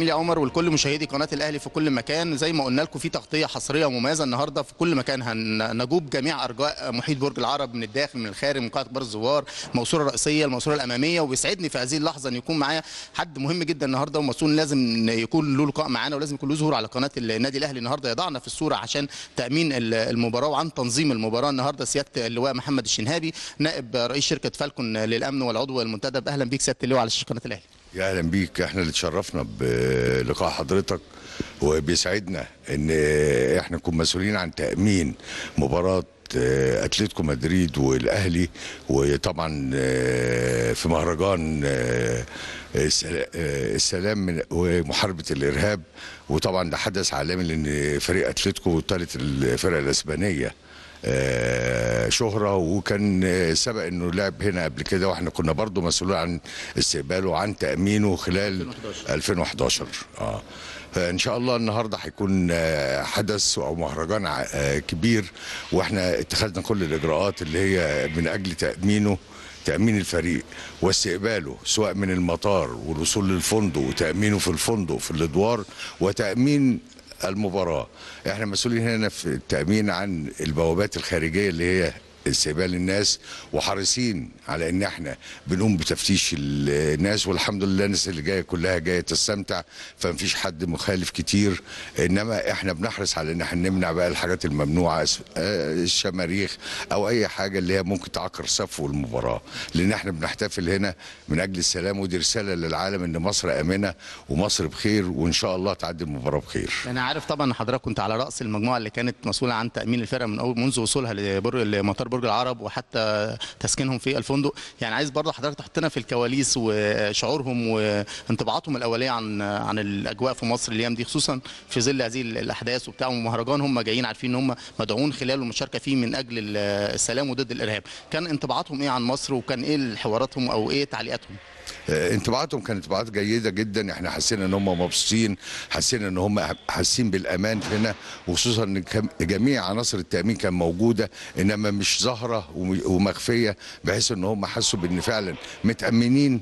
جميل يا عمر ولكل مشاهدي قناه الاهلي في كل مكان زي ما قلنا لكم في تغطيه حصريه مميزه النهارده في كل مكان هنجوب جميع ارجاء محيط برج العرب من الداخل من الخارج من قاعه كبار الزوار الماسوره الرئيسيه الماسوره الاماميه وبيسعدني في هذه اللحظه ان يكون معايا حد مهم جدا النهارده ومسؤول لازم يكون له لقاء معانا ولازم يكون له ظهور على قناه النادي الاهلي النهارده يضعنا في الصوره عشان تامين المباراه وعن تنظيم المباراه النهارده سياده اللواء محمد الشنهابي نائب رئيس شركه فالكون للامن والعضو المنتدب اهلا بيك سياده اللواء على قناه الاهلي يا اهلا بيك احنا اللي تشرفنا بلقاء حضرتك وبيسعدنا ان احنا نكون مسؤولين عن تامين مباراه اتلتيكو مدريد والاهلي وطبعا في مهرجان السلام ومحاربه الارهاب وطبعا ده حدث عالمي لان فريق اتلتيكو ثالث الفرق الاسبانيه آه، شهرة وكان آه، سبق انه لعب هنا قبل كده واحنا كنا برضو مسؤولين عن استقباله وعن تأمينه خلال 2011, 2011. اه فان شاء الله النهارده هيكون آه، حدث او مهرجان كبير واحنا اتخذنا كل الاجراءات اللي هي من اجل تامينه تامين الفريق واستقباله سواء من المطار والوصول للفندق وتامينه في الفندق في الادوار وتامين المباراة احنا مسؤولين هنا في التأمين عن البوابات الخارجية اللي هي استقبال الناس وحريصين على ان احنا بنقوم بتفتيش الناس والحمد لله الناس اللي جايه كلها جايه تستمتع فمفيش حد مخالف كتير انما احنا بنحرص على ان احنا نمنع بقى الحاجات الممنوعه الشماريخ او اي حاجه اللي هي ممكن تعكر صفو المباراه لان احنا بنحتفل هنا من اجل السلام ودي رساله للعالم ان مصر امنه ومصر بخير وان شاء الله تعدي المباراه بخير. انا عارف طبعا حضرتك كنت على راس المجموعه اللي كانت مسؤوله عن تامين الفرقه من اول منذ وصولها لمطار برج العرب وحتى تسكنهم في الفندق يعني عايز برضه حضرتك تحطنا في الكواليس وشعورهم وانطباعاتهم الاوليه عن عن الاجواء في مصر الايام دي خصوصا في ظل هذه الاحداث وبتاع ومهرجان هم جايين عارفين ان هم مدعوون خلاله المشاركه فيه من اجل السلام وضد الارهاب كان انطباعاتهم ايه عن مصر وكان ايه حواراتهم او ايه تعليقاتهم آه، انطباعاتهم كانت انطباعات جيده جدا احنا حسينا ان هم مبسوطين حسينا ان هم حاسين بالامان هنا وخصوصا ان جميع عناصر التامين كان موجوده انما مش ظاهره ومخفيه بحيث ان هم حسوا بان فعلا متامنين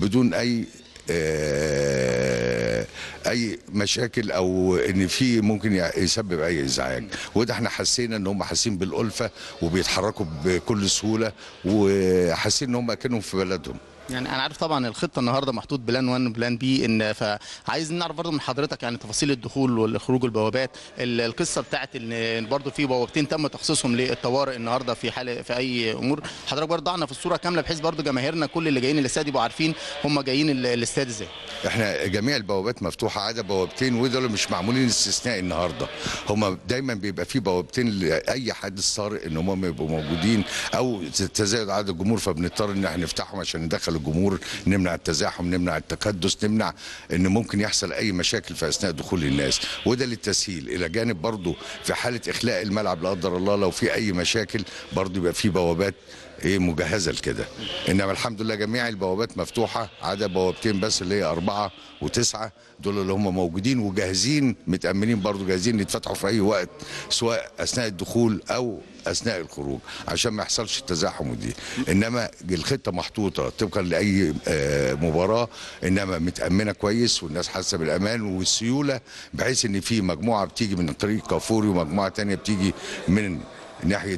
بدون اي آه، اي مشاكل او ان في ممكن يسبب اي ازعاج وده احنا حسينا ان هم حاسين بالالفه وبيتحركوا بكل سهوله وحاسين ان هم كانوا في بلدهم يعني انا عارف طبعا الخطه النهارده محطوط بلان 1 بلان بي ان فعايز نعرف برضه من حضرتك يعني تفاصيل الدخول والخروج والبوابات القصه بتاعت ان برضه في بوابتين تم تخصيصهم للطوارئ النهارده في حال في اي امور حضرتك برضه ضعنا في الصوره كامله بحيث برضه جماهيرنا كل اللي جايين الاستاد يبقوا عارفين هم جايين الاستاد ازاي احنا جميع البوابات مفتوحه عدا بوابتين ودول مش معمولين استثناء النهارده هم دايما بيبقى في بوابتين لاي حادث طارئ ان هم يبقوا موجودين او تزايد عدد الجمهور فبنضطر ان احنا نفتحهم عشان ندخل للجمهور نمنع التزاحم نمنع التكدس نمنع ان ممكن يحصل اي مشاكل في اثناء دخول الناس وده للتسهيل الى جانب برضه في حاله اخلاء الملعب لا قدر الله لو في اي مشاكل برضه يبقى في بوابات ايه مجهزه لكده انما الحمد لله جميع البوابات مفتوحه عدا بوابتين بس اللي هي اربعه وتسعه دول اللي هم موجودين وجاهزين متامنين برضو جاهزين يتفتحوا في اي وقت سواء اثناء الدخول او اثناء الخروج عشان ما يحصلش التزاحم ودي انما الخطه محطوطه طبقا لاي آه، مباراه انما متامنه كويس والناس حاسه بالامان والسيوله بحيث ان في مجموعه بتيجي من طريق كافوري ومجموعه ثانيه بتيجي من ناحيه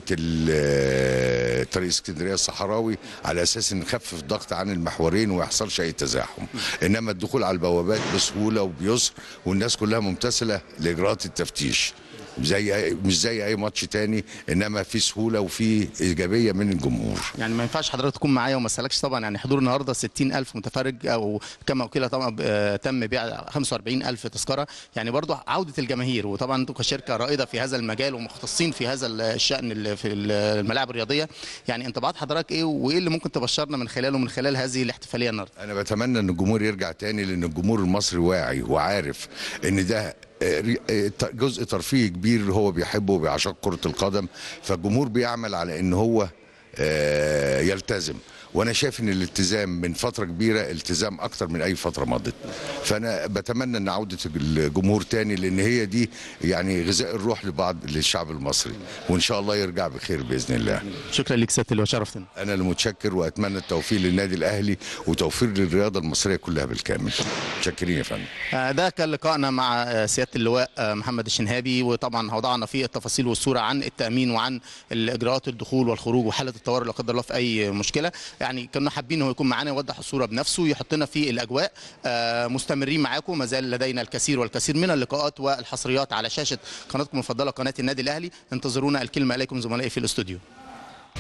طريق اسكندريه الصحراوي على اساس ان نخفف الضغط عن المحورين وما يحصلش اي تزاحم انما الدخول على البوابات بسهوله وبيسر والناس كلها ممتثله لاجراءات التفتيش زي مش زي اي ماتش تاني انما في سهوله وفي ايجابيه من الجمهور يعني ما ينفعش حضرتك تكون معايا وما اسالكش طبعا يعني حضور النهارده 60000 متفرج او كما وكيل طبعا آه، تم بيع 45000 تذكره يعني برضه عوده الجماهير وطبعا انتم كشركه رائده في هذا المجال ومختصين في هذا الشان في الملاعب الرياضيه يعني انطباعات حضرتك ايه وايه اللي ممكن تبشرنا من خلاله من خلال هذه الاحتفاليه النهارده انا بتمنى ان الجمهور يرجع تاني لان الجمهور المصري واعي وعارف ان ده جزء ترفيهي كبير هو بيحبه وبيعشق كرة القدم فالجمهور بيعمل على ان هو آه، يلتزم وانا شايف ان الالتزام من فتره كبيره التزام اكتر من اي فتره مضت فانا بتمنى ان عوده الجمهور تاني لان هي دي يعني غذاء الروح لبعض للشعب المصري وان شاء الله يرجع بخير باذن الله شكرا لك سياده اللي شرفتنا انا المتشكر واتمنى التوفيق للنادي الاهلي وتوفير للرياضه المصريه كلها بالكامل متشكرين يا فندم ده آه، كان لقائنا مع آه، سياده اللواء آه، محمد الشنهابي وطبعا وضعنا فيه التفاصيل والصوره عن التامين وعن الاجراءات الدخول والخروج وحاله الطوارئ لا قدر الله في اي مشكله يعني كنا حابين انه يكون معانا يوضح الصوره بنفسه يحطنا في الاجواء آه، مستمرين معاكم ما زال لدينا الكثير والكثير من اللقاءات والحصريات على شاشه قناتكم المفضله قناه النادي الاهلي انتظرونا الكلمه اليكم زملائي في الاستوديو